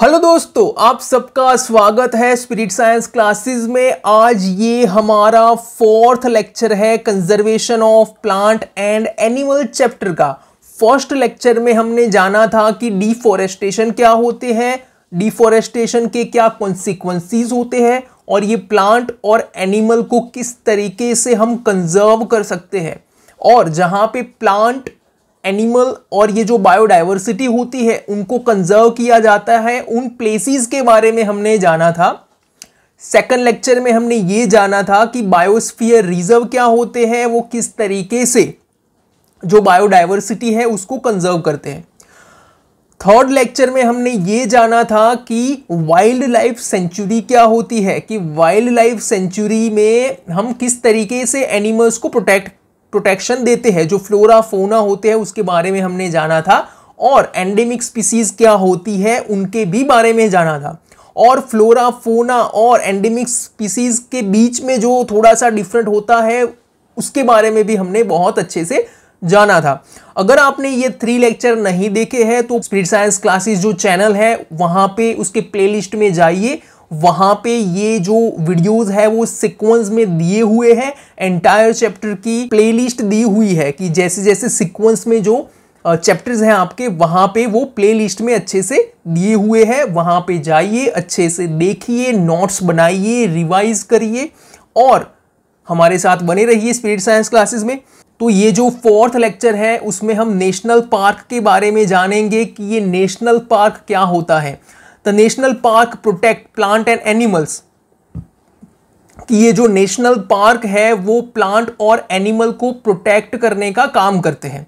hello दोस्तों आप सबका स्वागत है स्पिरिट साइंस क्लासेस में आज ये हमारा फोर्थ लेक्चर है conservation of plant and animal chapter का फर्स्ट लेक्चर में हमने जाना था कि डिफॉरेस्टेशन क्या होते हैं डिफॉरेस्टेशन के क्या कॉन्सिक्वेंसीज होते हैं और ये प्लांट और एनिमल को किस तरीके से हम कंजर्व कर सकते हैं और जहाँ पे प्लांट एनिमल और ये जो बायोडाइवर्सिटी होती है उनको कंजर्व किया जाता है उन प्लेसेस के बारे में हमने जाना था सेकंड लेक्चर में हमने ये जाना था कि बायोस्फीयर रिजर्व क्या होते हैं वो किस तरीके से जो बायोडाइवर्सिटी है उसको कंजर्व करते हैं थर्ड लेक्चर में हमने ये जाना था कि वाइल्ड लाइफ सेंचुरी क्या होती है कि वाइल्ड लाइफ सेंचुरी में हम किस तरीके से एनिमल्स को प्रोटेक्ट प्रोटेक्शन देते हैं जो फ्लोरा फोना होते हैं उसके बारे में हमने जाना था और एंडेमिक स्पीसीज क्या होती है उनके भी बारे में जाना था और फ्लोरा फोना और एंडेमिक स्पीसीज के बीच में जो थोड़ा सा डिफरेंट होता है उसके बारे में भी हमने बहुत अच्छे से जाना था अगर आपने ये थ्री लेक्चर नहीं देखे हैं तो स्पीड साइंस क्लासेस जो चैनल है वहाँ पे उसके प्लेलिस्ट में जाइए वहां पे ये जो वीडियोस है वो सिक्वेंस में दिए हुए हैं एंटायर चैप्टर की प्लेलिस्ट दी हुई है कि जैसे जैसे सिक्वेंस में जो चैप्टर्स हैं आपके वहां पे वो प्लेलिस्ट में अच्छे से दिए हुए हैं वहां पे जाइए अच्छे से देखिए नोट्स बनाइए रिवाइज करिए और हमारे साथ बने रहिए स्पिरिट साइंस क्लासेस में तो ये जो फोर्थ लेक्चर है उसमें हम नेशनल पार्क के बारे में जानेंगे कि ये नेशनल पार्क क्या होता है the national park protect plant and animals कि ये जो नेशनल पार्क है वो प्लांट और एनिमल को प्रोटेक्ट करने का काम करते हैं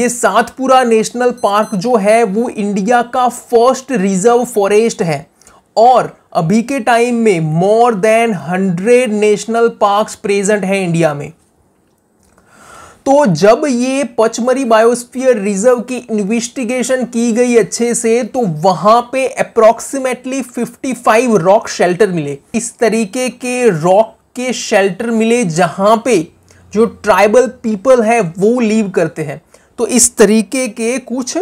ये सातपुरा नेशनल पार्क जो है वो इंडिया का फर्स्ट रिजर्व फॉरेस्ट है और अभी के टाइम में more than hundred national parks present हैं इंडिया में तो जब ये पचमरी बायोस्फीयर रिजर्व की इन्वेस्टिगेशन की गई अच्छे से तो वहां पे अप्रोक्सीमेटली 55 रॉक शेल्टर मिले इस तरीके के रॉक के शेल्टर मिले जहां पे जो ट्राइबल पीपल है वो लीव करते हैं तो इस तरीके के कुछ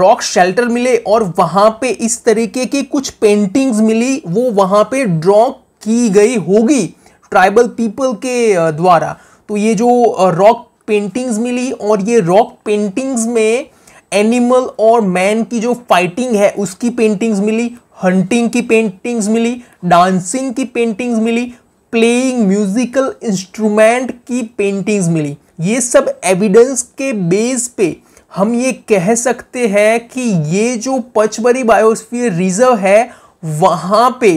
रॉक शेल्टर मिले और वहां पे इस तरीके की कुछ पेंटिंग्स मिली वो वहां पे ड्रॉ की गई होगी ट्राइबल पीपल के द्वारा तो ये जो रॉक पेंटिंग्स मिली और ये रॉक पेंटिंग्स में एनिमल और मैन की जो फाइटिंग है उसकी पेंटिंग्स मिली हंटिंग की पेंटिंग्स मिली डांसिंग की पेंटिंग्स मिली प्लेइंग म्यूजिकल इंस्ट्रूमेंट की पेंटिंग्स मिली ये सब एविडेंस के बेस पे हम ये कह सकते हैं कि ये जो पचबरी बायोस्फीयर रिजर्व है वहाँ पे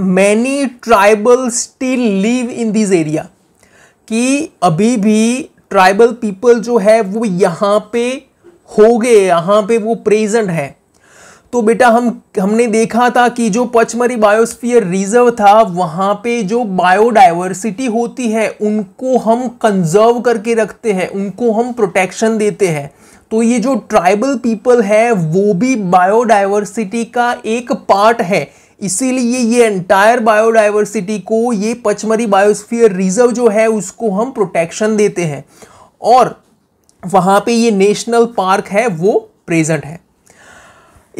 many tribal still live in this area कि अभी भी ट्राइबल पीपल जो है वो यहाँ पे हो गए यहाँ पे वो प्रेजेंट है तो बेटा हम हमने देखा था कि जो पचमरी बायोस्फीयर रिजर्व था वहाँ पे जो बायोडाइवर्सिटी होती है उनको हम कंजर्व करके रखते हैं उनको हम प्रोटेक्शन देते हैं तो ये जो ट्राइबल पीपल है वो भी बायोडाइवर्सिटी का एक पार्ट है इसीलिए ये एंटायर बायोडाइवर्सिटी को ये पचमरी बायोस्फीयर रिजर्व जो है उसको हम प्रोटेक्शन देते हैं और वहाँ पे ये नेशनल पार्क है वो प्रेजेंट है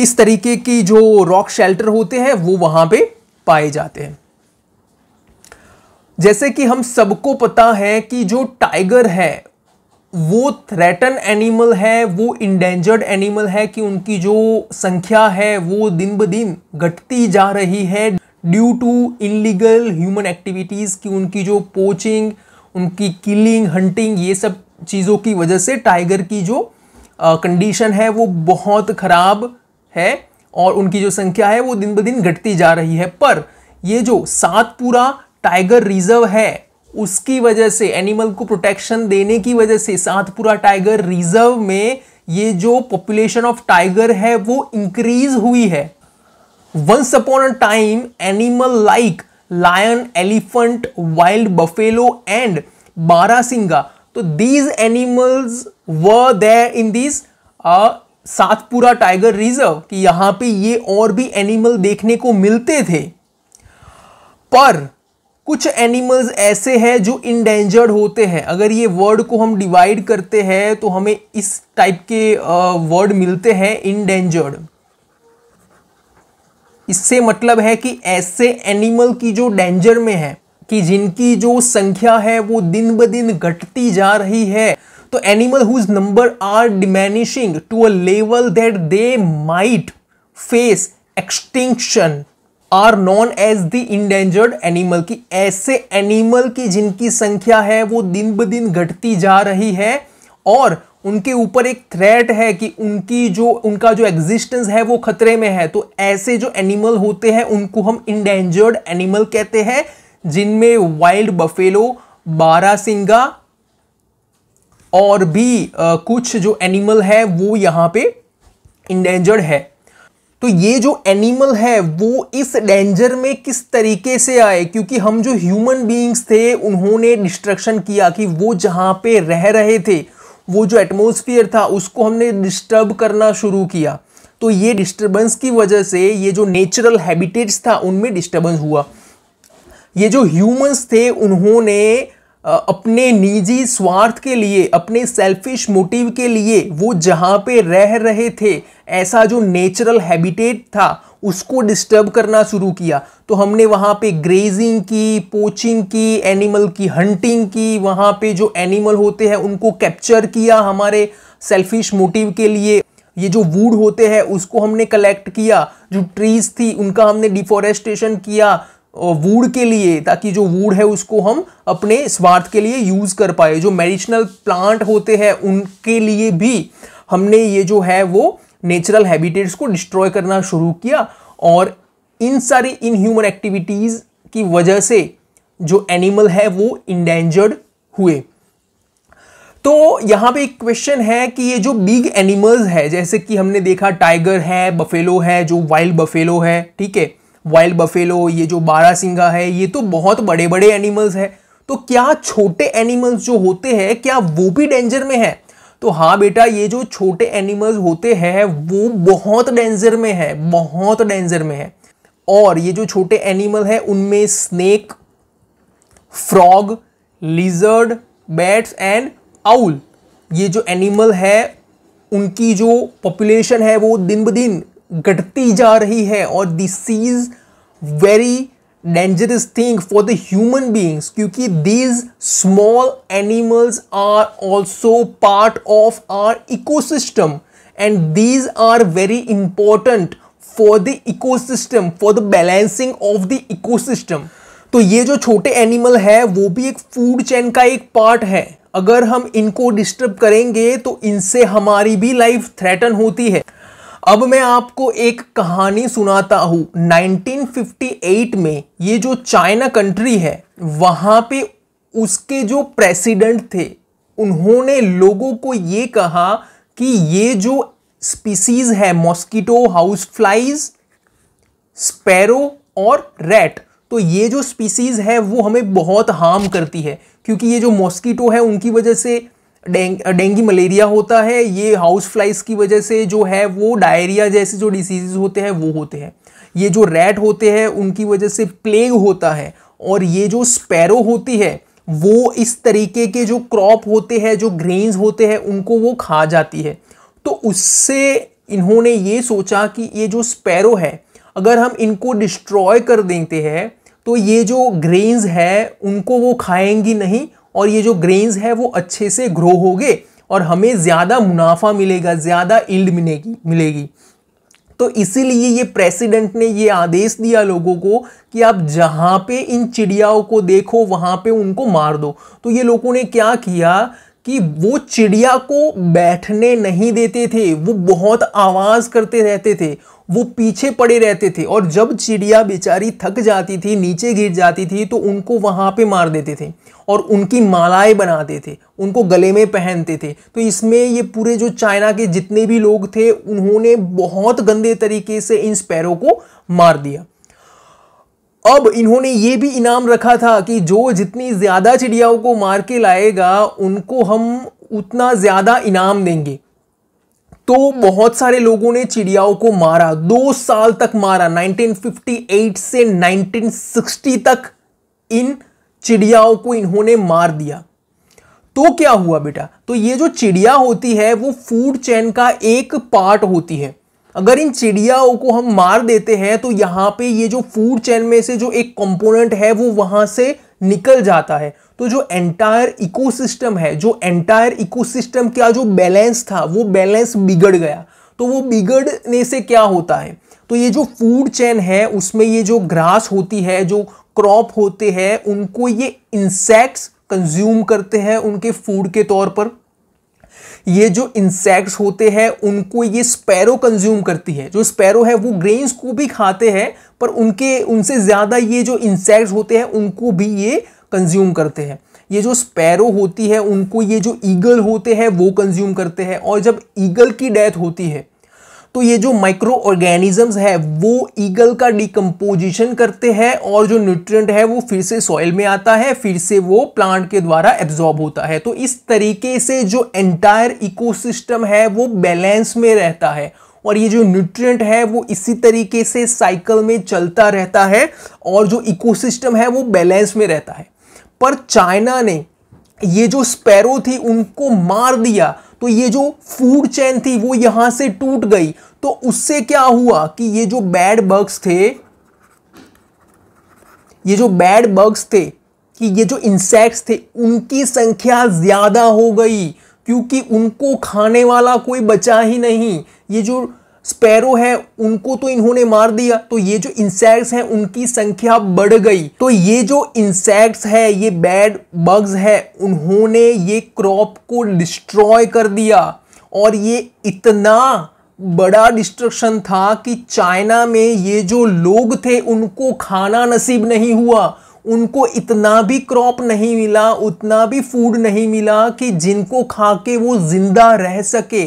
इस तरीके की जो रॉक शेल्टर होते हैं वो वहाँ पे पाए जाते हैं जैसे कि हम सबको पता है कि जो टाइगर है वो थ्रेटन एनिमल है वो इंडेंजर्ड एनिमल है कि उनकी जो संख्या है वो दिन ब दिन घटती जा रही है due to illegal human activities की उनकी जो पोचिंग उनकी किलिंग हंटिंग ये सब चीज़ों की वजह से टाइगर की जो कंडीशन है वो बहुत ख़राब है और उनकी जो संख्या है वो दिन ब दिन घटती जा रही है पर ये जो सातपुरा टाइगर रिजर्व है उसकी वजह से एनिमल को प्रोटेक्शन देने की वजह से सातपुरा टाइगर रिजर्व में ये जो पॉपुलेशन ऑफ टाइगर है वो इंक्रीज हुई है once upon a time animal like lion elephant wild buffalo and barasingha तो these animals were there in this Satpura tiger reserve कि यहाँ पे ये और भी एनिमल देखने को मिलते थे पर कुछ एनिमल्स ऐसे हैं जो इंडेंजर्ड होते हैं अगर ये वर्ड को हम डिवाइड करते हैं तो हमें इस टाइप के वर्ड मिलते हैं इंडेंजर्ड इससे मतलब है कि ऐसे एनिमल की जो डेंजर में है कि जिनकी जो संख्या है वो दिन ब दिन घटती जा रही है तो animal whose number are diminishing to a level that they might face extinction are known as the endangered animal की ऐसे एनिमल की जिनकी संख्या है वो दिन ब दिन घटती जा रही है और उनके ऊपर एक थ्रेट है कि उनकी जो उनका जो एग्जिस्टेंस है वो खतरे में है तो ऐसे जो एनिमल होते हैं उनको हम इंडेंजर्ड एनिमल कहते हैं जिनमें वाइल्ड बफेलो बारासिंगा और भी आ, कुछ जो एनिमल है वो यहाँ पे इंडेंजर्ड है तो ये जो एनिमल है वो इस डेंजर में किस तरीके से आए क्योंकि हम जो ह्यूमन बीइंग्स थे उन्होंने डिस्ट्रक्शन किया कि वो जहाँ पे रह रहे थे वो जो एटमोसफियर था उसको हमने डिस्टर्ब करना शुरू किया तो ये डिस्टर्बेंस की वजह से ये जो नेचुरल हैबिटेट्स था उनमें डिस्टर्बेंस हुआ ये जो ह्यूमंस थे उन्होंने अपने निजी स्वार्थ के लिए अपने सेल्फिश मोटिव के लिए वो जहाँ पे रह रहे थे ऐसा जो नेचुरल हैबिटेट था उसको डिस्टर्ब करना शुरू किया तो हमने वहाँ पे ग्रेजिंग की पोचिंग की एनिमल की हंटिंग की वहाँ पे जो एनिमल होते हैं उनको कैप्चर किया हमारे सेल्फिश मोटिव के लिए ये जो वूड होते हैं उसको हमने कलेक्ट किया जो ट्रीज थी उनका हमने डिफॉरेस्टेशन किया वूड के लिए ताकि जो वूड है उसको हम अपने स्वार्थ के लिए यूज़ कर पाए जो मेडिसिनल प्लांट होते हैं उनके लिए भी हमने ये जो है वो नेचुरल हैबिटेट्स को डिस्ट्रॉय करना शुरू किया और इन सारी इन ह्यूमन एक्टिविटीज़ की वजह से जो एनिमल है वो इंडेंजर्ड हुए तो यहाँ पे एक क्वेश्चन है कि ये जो बिग एनिमल्स है जैसे कि हमने देखा टाइगर है बफेलो है जो वाइल्ड बफेलो है ठीक है वाइल्ड बफेलो ये जो बारा सिंगा है ये तो बहुत बड़े बड़े एनिमल्स है तो क्या छोटे एनिमल्स जो होते हैं क्या वो भी डेंजर में है तो हाँ बेटा ये जो छोटे एनिमल्स होते हैं वो बहुत डेंजर में है बहुत डेंजर में है और ये जो छोटे एनिमल है उनमें snake frog lizard bats and owl ये जो एनिमल है उनकी जो पॉपुलेशन है वो दिन ब दिन घटती जा रही है और this is very dangerous thing for the human beings क्योंकि these small animals are also part of our ecosystem and these are very important for the ecosystem for the balancing of the ecosystem तो ये जो छोटे animal है वो भी एक food chain का एक पार्ट है अगर हम इनको डिस्टर्ब करेंगे तो इनसे हमारी भी लाइफ थ्रेटन होती है अब मैं आपको एक कहानी सुनाता हूँ 1958 में ये जो चाइना कंट्री है वहाँ पे उसके जो प्रेसिडेंट थे उन्होंने लोगों को ये कहा कि ये जो स्पीसीज है मॉस्किटो हाउस फ्लाइज स्पैरो और रेट तो ये जो स्पीसीज है वो हमें बहुत हार्म करती है क्योंकि ये जो मॉस्किटो है उनकी वजह से डें डेंगी मलेरिया होता है ये हाउस फ्लाइज की वजह से जो है वो डायरिया जैसे जो डिसीजेज होते हैं वो होते हैं ये जो रैट होते हैं उनकी वजह से प्लेग होता है और ये जो स्पैरो होती है वो इस तरीके के जो क्रॉप होते हैं जो ग्रेन्स होते हैं उनको वो खा जाती है तो उससे इन्होंने ये सोचा कि ये जो स्पैरो है अगर हम इनको डिस्ट्रॉय कर देते हैं तो ये जो ग्रेन्स है उनको वो खाएंगी नहीं और ये जो ग्रेन्स है वो अच्छे से ग्रो हो और हमें ज़्यादा मुनाफा मिलेगा ज़्यादा इल्ड मिलेगी मिलेगी तो इसीलिए ये प्रेसिडेंट ने ये आदेश दिया लोगों को कि आप जहाँ पे इन चिड़ियाओं को देखो वहाँ पे उनको मार दो तो ये लोगों ने क्या किया कि वो चिड़िया को बैठने नहीं देते थे वो बहुत आवाज़ करते रहते थे वो पीछे पड़े रहते थे और जब चिड़िया बेचारी थक जाती थी नीचे गिर जाती थी तो उनको वहाँ पे मार देते थे और उनकी मालाएं बनाते थे उनको गले में पहनते थे तो इसमें ये पूरे जो चाइना के जितने भी लोग थे उन्होंने बहुत गंदे तरीके से इन स्पैरो को मार दिया अब इन्होंने ये भी इनाम रखा था कि जो जितनी ज़्यादा चिड़ियाओं को मार के लाएगा उनको हम उतना ज़्यादा इनाम देंगे तो बहुत सारे लोगों ने चिड़ियाओं को मारा दो साल तक मारा 1958 से 1960 तक इन चिड़ियाओं को इन्होंने मार दिया तो क्या हुआ बेटा तो ये जो चिड़िया होती है वो फूड चैन का एक पार्ट होती है अगर इन चिड़ियाओं को हम मार देते हैं तो यहाँ पे ये जो फूड चैन में से जो एक कंपोनेंट है वो वहाँ से निकल जाता है तो जो एंटायर इकोसिस्टम है जो एंटायर इकोसिस्टम का जो बैलेंस था वो बैलेंस बिगड़ गया तो वो बिगड़ने से क्या होता है तो ये जो फूड चेन है उसमें ये जो ग्रास होती है जो क्रॉप होते हैं उनको ये इंसेक्ट्स कंज्यूम करते हैं उनके फूड के तौर पर ये जो इंसेक्ट्स होते हैं उनको ये स्पैरो कंज्यूम करती है जो स्पैरो है वो ग्रेन्स को भी खाते हैं पर उनके उनसे ज़्यादा ये जो इंसेक्ट्स होते हैं उनको भी ये कंज्यूम करते हैं ये जो स्पैरो होती है उनको ये जो ईगल होते हैं वो कंज्यूम करते हैं और जब ईगल की डेथ होती है तो ये जो माइक्रो ऑर्गेनिजम्स है वो ईगल का डिकम्पोजिशन करते हैं और जो न्यूट्रिएंट है वो फिर से सॉइल में आता है फिर से वो प्लांट के द्वारा एब्जॉर्ब होता है तो इस तरीके से जो एंटायर इकोसिस्टम है वो बैलेंस में रहता है और ये जो न्यूट्रिएंट है वो इसी तरीके से साइकिल में चलता रहता है और जो इकोसिस्टम है वो बैलेंस में रहता है पर चाइना ने ये जो स्पैरो थी उनको मार दिया तो ये जो फूड चैन थी वो यहां से टूट गई तो उससे क्या हुआ कि ये जो बैड बग्स थे ये जो बैड बग्स थे कि ये जो इंसेक्ट्स थे उनकी संख्या ज़्यादा हो गई क्योंकि उनको खाने वाला कोई बचा ही नहीं ये जो स्पैरो है उनको तो इन्होंने मार दिया तो ये जो इंसेक्ट्स हैं उनकी संख्या बढ़ गई तो ये जो इंसेक्ट्स है ये बैड बग्स है उन्होंने ये क्रॉप को डिस्ट्रॉय कर दिया और ये इतना बड़ा डिस्ट्रक्शन था कि चाइना में ये जो लोग थे उनको खाना नसीब नहीं हुआ उनको इतना भी क्रॉप नहीं मिला उतना भी फूड नहीं मिला कि जिनको खा के वो जिंदा रह सके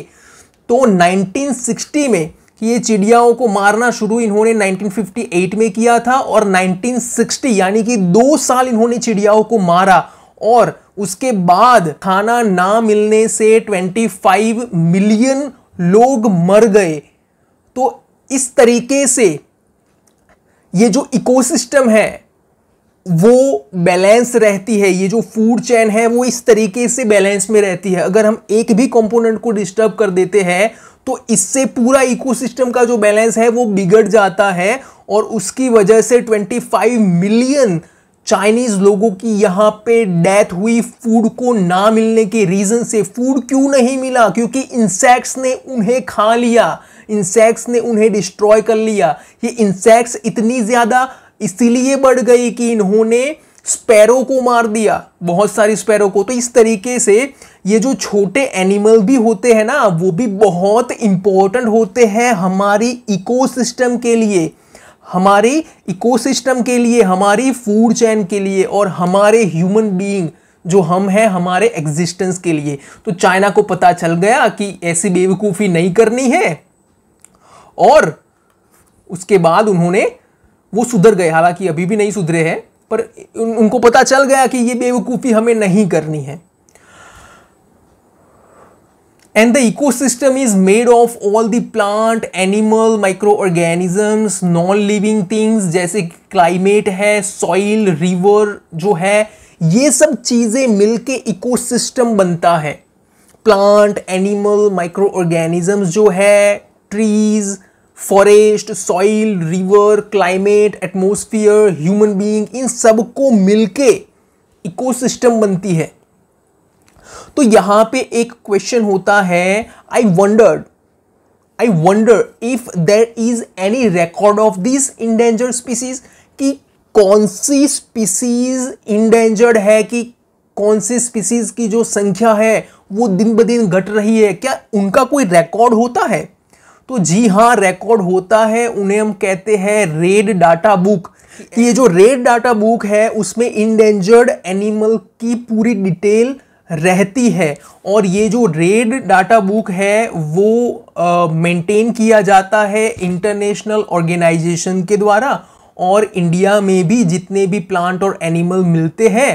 तो 1960 में ये चिड़ियाओं को मारना शुरू इन्होंने 1958 में किया था और 1960 यानी कि दो साल इन्होंने चिड़ियाओं को मारा और उसके बाद खाना ना मिलने से 25 मिलियन लोग मर गए तो इस तरीके से ये जो इकोसिस्टम है वो बैलेंस रहती है ये जो फूड चैन है वो इस तरीके से बैलेंस में रहती है अगर हम एक भी कंपोनेंट को डिस्टर्ब कर देते हैं तो इससे पूरा इकोसिस्टम का जो बैलेंस है वो बिगड़ जाता है और उसकी वजह से 25 मिलियन चाइनीज लोगों की यहाँ पे डेथ हुई फूड को ना मिलने के रीज़न से फूड क्यों नहीं मिला क्योंकि इंसेक्ट्स ने उन्हें खा लिया इंसेक्ट्स ने उन्हें डिस्ट्रॉय कर लिया ये इंसेक्ट्स इतनी ज़्यादा इसीलिए बढ़ गई कि इन्होंने स्पैरो को मार दिया बहुत सारी स्पैरो को तो इस तरीके से ये जो छोटे एनिमल भी होते हैं ना वो भी बहुत इंपॉर्टेंट होते हैं हमारी इकोसिस्टम के लिए हमारी इकोसिस्टम के लिए हमारी फूड चैन के लिए और हमारे ह्यूमन बीइंग जो हम हैं हमारे एग्जिस्टेंस के लिए तो चाइना को पता चल गया कि ऐसी बेवकूफ़ी नहीं करनी है और उसके बाद उन्होंने वो सुधर गए हालांकि अभी भी नहीं सुधरे हैं पर उन, उनको पता चल गया कि ये बेवकूफ़ी हमें नहीं करनी है and the ecosystem is made of all the plant animal microorganisms non living things जैसे क्लाइमेट है सॉइल रिवर जो है ये सब चीज़ें मिलके इकोसिस्टम बनता है प्लांट एनिमल माइक्रो ऑर्गेनिजम्स जो है trees forest soil river climate atmosphere human being इन सब को मिलके इकोसिस्टम बनती है तो यहाँ पे एक क्वेश्चन होता है I wonder I wonder if there is any record of this endangered species कि कौन सी स्पीसीज इंडेंजर्ड है कि कौन सी स्पीसीज की जो संख्या है वो दिन ब दिन घट रही है क्या उनका कोई रिकॉर्ड होता है तो जी हाँ रिकॉर्ड होता है उन्हें हम कहते हैं रेड डाटा बुक कि ये जो रेड डाटा बुक है उसमें इंडेंजर्ड एनिमल की पूरी डिटेल रहती है और ये जो रेड डाटा बुक है वो मेंटेन किया जाता है इंटरनेशनल ऑर्गेनाइजेशन के द्वारा और इंडिया में भी जितने भी प्लांट और एनिमल मिलते हैं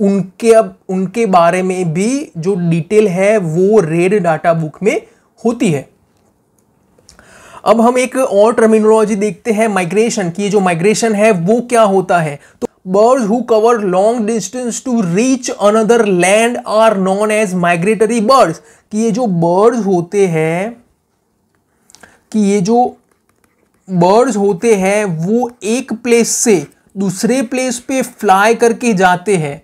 उनके अब उनके बारे में भी जो डिटेल है वो रेड डाटा बुक में होती है अब हम एक और टर्मिनोलॉजी देखते हैं माइग्रेशन की जो माइग्रेशन है वो क्या होता है तो birds who cover long distance to reach another land are known as migratory birds कि ये जो बर्ड्स होते हैं कि ये जो बर्ड्स होते हैं वो एक प्लेस से दूसरे प्लेस पे फ्लाई करके जाते हैं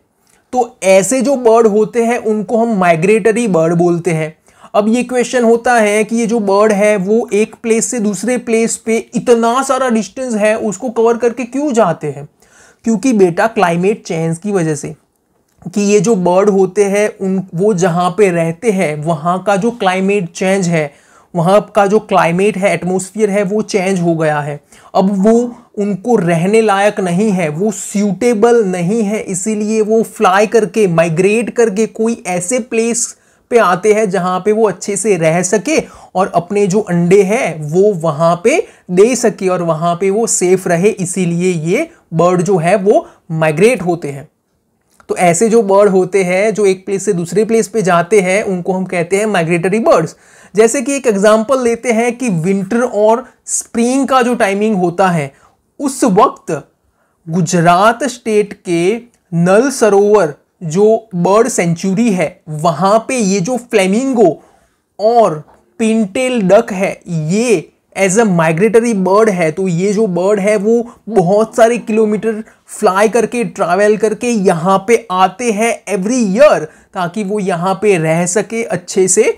तो ऐसे जो बर्ड होते हैं उनको हम माइग्रेटरी बर्ड बोलते हैं अब ये क्वेश्चन होता है कि ये जो बर्ड है वो एक प्लेस से दूसरे प्लेस पे इतना सारा डिस्टेंस है उसको कवर करके क्यों जाते हैं क्योंकि बेटा क्लाइमेट चेंज की वजह से कि ये जो बर्ड होते हैं उन वो जहाँ पे रहते हैं वहाँ का जो क्लाइमेट चेंज है वहाँ का जो क्लाइमेट है एटमोसफियर है वो चेंज हो गया है अब वो उनको रहने लायक नहीं है वो सूटेबल नहीं है इसीलिए वो फ्लाई करके माइग्रेट करके कोई ऐसे प्लेस पे आते हैं जहां पे वो अच्छे से रह सके और अपने जो अंडे हैं वो वहां पे दे सके और वहां पे वो सेफ रहे इसीलिए ये बर्ड जो है वो माइग्रेट होते हैं तो ऐसे जो बर्ड होते हैं जो एक प्लेस से दूसरे प्लेस पे जाते हैं उनको हम कहते हैं माइग्रेटरी बर्ड्स जैसे कि एक एग्जाम्पल लेते हैं कि विंटर और स्प्रिंग का जो टाइमिंग होता है उस वक्त गुजरात स्टेट के नल सरोवर जो बर्ड सेंचुरी है वहाँ पे ये जो फ्लेमिंगो और पिनटेल डक है ये एज अ माइग्रेटरी बर्ड है तो ये जो बर्ड है वो बहुत सारे किलोमीटर फ्लाई करके ट्रैवल करके यहाँ पे आते हैं एवरी ईयर ताकि वो यहाँ पे रह सके अच्छे से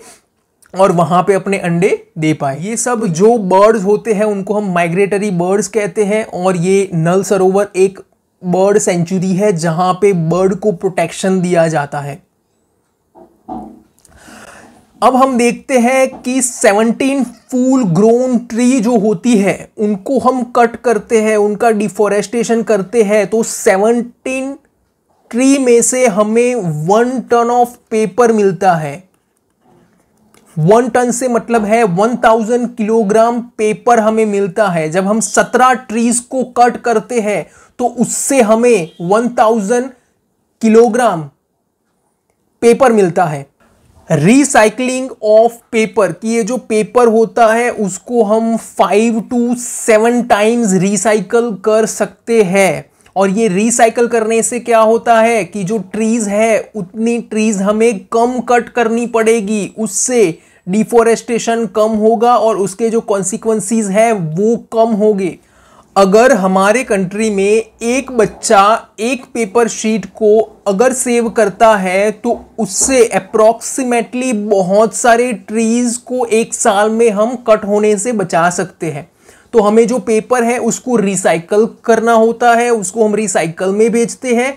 और वहाँ पे अपने अंडे दे पाए ये सब जो बर्ड्स होते हैं उनको हम माइग्रेटरी बर्ड्स कहते हैं और ये नल सरोवर एक बर्ड सेंचुरी है जहां पे बर्ड को प्रोटेक्शन दिया जाता है अब हम देखते हैं कि 17 फूल ग्रोन ट्री जो होती है उनको हम कट करते हैं उनका डिफोरेस्टेशन करते हैं तो 17 ट्री में से हमें वन टन ऑफ पेपर मिलता है वन टन से मतलब है वन थाउजेंड किलोग्राम पेपर हमें मिलता है जब हम सत्रह ट्रीज को कट करते हैं तो उससे हमें वन थाउजेंड किलोग्राम पेपर मिलता है रिसाइकलिंग ऑफ पेपर कि ये जो पेपर होता है उसको हम five to seven times recycle कर सकते हैं और ये रिसाइकल करने से क्या होता है कि जो ट्रीज है उतनी ट्रीज हमें कम कट करनी पड़ेगी उससे डिफोरेस्टेशन कम होगा और उसके जो कॉन्सिक्वेंसीज है वो कम होंगे अगर हमारे कंट्री में एक बच्चा एक पेपर शीट को अगर सेव करता है तो उससे अप्रॉक्सीमेटली बहुत सारे ट्रीज़ को एक साल में हम कट होने से बचा सकते हैं तो हमें जो पेपर है उसको रिसाइकल करना होता है उसको हम रिसाइकल में भेजते हैं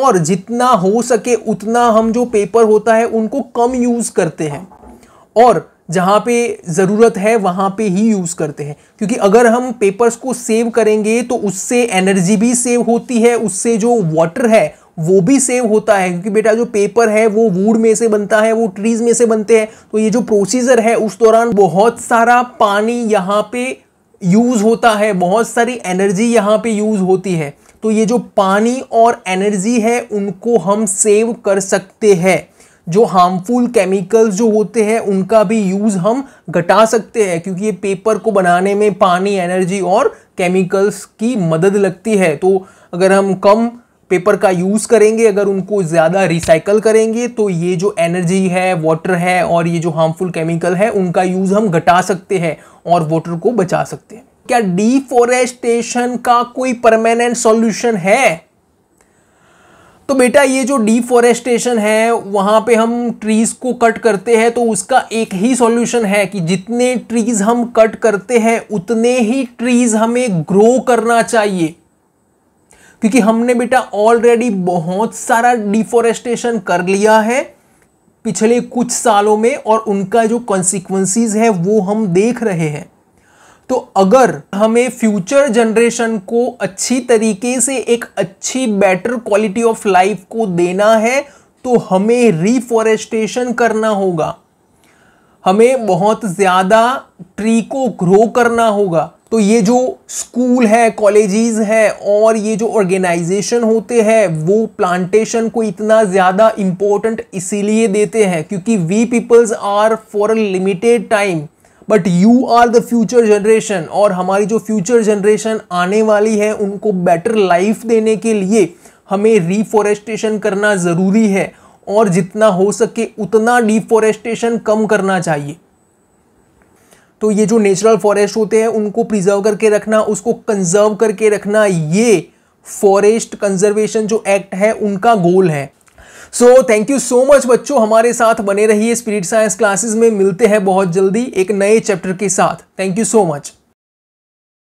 और जितना हो सके उतना हम जो पेपर होता है उनको कम यूज़ करते हैं और जहाँ पे ज़रूरत है वहाँ पे ही यूज़ करते हैं क्योंकि अगर हम पेपर्स को सेव करेंगे तो उससे एनर्जी भी सेव होती है उससे जो वाटर है वो भी सेव होता है क्योंकि बेटा जो पेपर है वो वुड में से बनता है वो ट्रीज में से बनते हैं तो ये जो प्रोसीजर है उस दौरान बहुत सारा पानी यहाँ पे यूज़ होता है बहुत सारी एनर्जी यहाँ पे यूज़ होती है तो ये जो पानी और एनर्जी है उनको हम सेव कर सकते हैं जो हार्मफुल केमिकल्स जो होते हैं उनका भी यूज़ हम घटा सकते हैं क्योंकि ये पेपर को बनाने में पानी एनर्जी और केमिकल्स की मदद लगती है तो अगर हम कम पेपर का यूज़ करेंगे अगर उनको ज़्यादा रिसाइकल करेंगे तो ये जो एनर्जी है वाटर है और ये जो हार्मफुल केमिकल है उनका यूज़ हम घटा सकते हैं और वाटर को बचा सकते हैं क्या डिफोरेस्टेशन का कोई परमानेंट सॉल्यूशन है तो बेटा ये जो डिफॉरेस्टेशन है वहाँ पे हम ट्रीज़ को कट करते हैं तो उसका एक ही सॉल्यूशन है कि जितने ट्रीज़ हम कट करते हैं उतने ही ट्रीज़ हमें ग्रो करना चाहिए क्योंकि हमने बेटा ऑलरेडी बहुत सारा डिफोरेस्टेशन कर लिया है पिछले कुछ सालों में और उनका जो कॉन्सिक्वेंसीज है वो हम देख रहे हैं तो अगर हमें फ्यूचर जनरेशन को अच्छी तरीके से एक अच्छी बेटर क्वालिटी ऑफ लाइफ को देना है तो हमें रिफॉरेस्टेशन करना होगा हमें बहुत ज़्यादा ट्री को ग्रो करना होगा तो ये जो स्कूल है कॉलेजेस हैं और ये जो ऑर्गेनाइजेशन होते हैं वो प्लांटेशन को इतना ज़्यादा इम्पोर्टेंट इसीलिए देते हैं क्योंकि we peoples are for a limited time but you are the future generation और हमारी जो फ्यूचर जनरेशन आने वाली है उनको बेटर लाइफ देने के लिए हमें रिफॉरेस्टेशन करना ज़रूरी है और जितना हो सके उतना डिफॉरेस्टेशन कम करना चाहिए तो ये जो नेचुरल फॉरेस्ट होते हैं उनको प्रिजर्व करके रखना उसको कंजर्व करके रखना ये फॉरेस्ट कंजर्वेशन जो एक्ट है उनका गोल है so thank you so much बच्चों हमारे साथ बने रहिए स्पिरिट साइंस क्लासेस में मिलते हैं बहुत जल्दी एक नए चैप्टर के साथ थैंक यू सो मच